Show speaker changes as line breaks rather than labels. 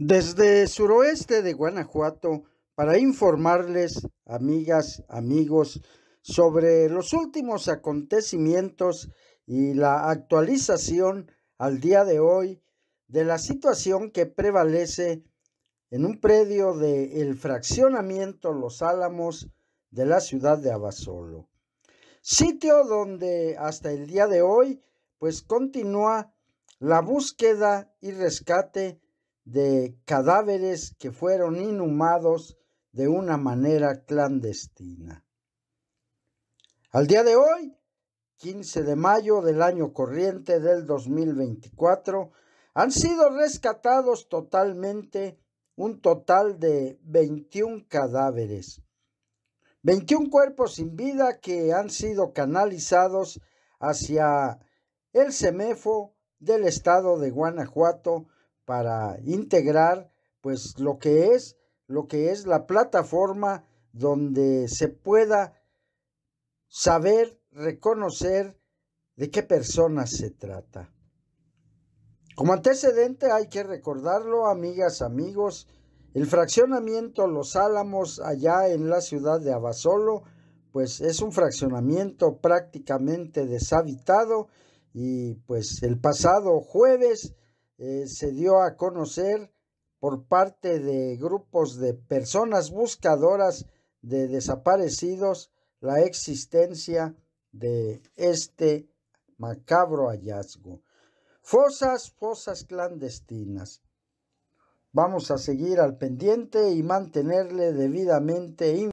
Desde suroeste de Guanajuato, para informarles, amigas, amigos, sobre los últimos acontecimientos y la actualización al día de hoy de la situación que prevalece en un predio del fraccionamiento Los Álamos de la ciudad de Abasolo. Sitio donde hasta el día de hoy pues continúa la búsqueda y rescate de cadáveres que fueron inhumados de una manera clandestina. Al día de hoy, 15 de mayo del año corriente del 2024, han sido rescatados totalmente un total de 21 cadáveres, 21 cuerpos sin vida que han sido canalizados hacia el CEMEFO del estado de Guanajuato para integrar pues lo que es lo que es la plataforma donde se pueda saber reconocer de qué personas se trata. Como antecedente hay que recordarlo, amigas, amigos, el fraccionamiento Los Álamos allá en la ciudad de Abasolo, pues es un fraccionamiento prácticamente deshabitado y pues el pasado jueves eh, se dio a conocer por parte de grupos de personas buscadoras de desaparecidos la existencia de este macabro hallazgo. Fosas, fosas clandestinas. Vamos a seguir al pendiente y mantenerle debidamente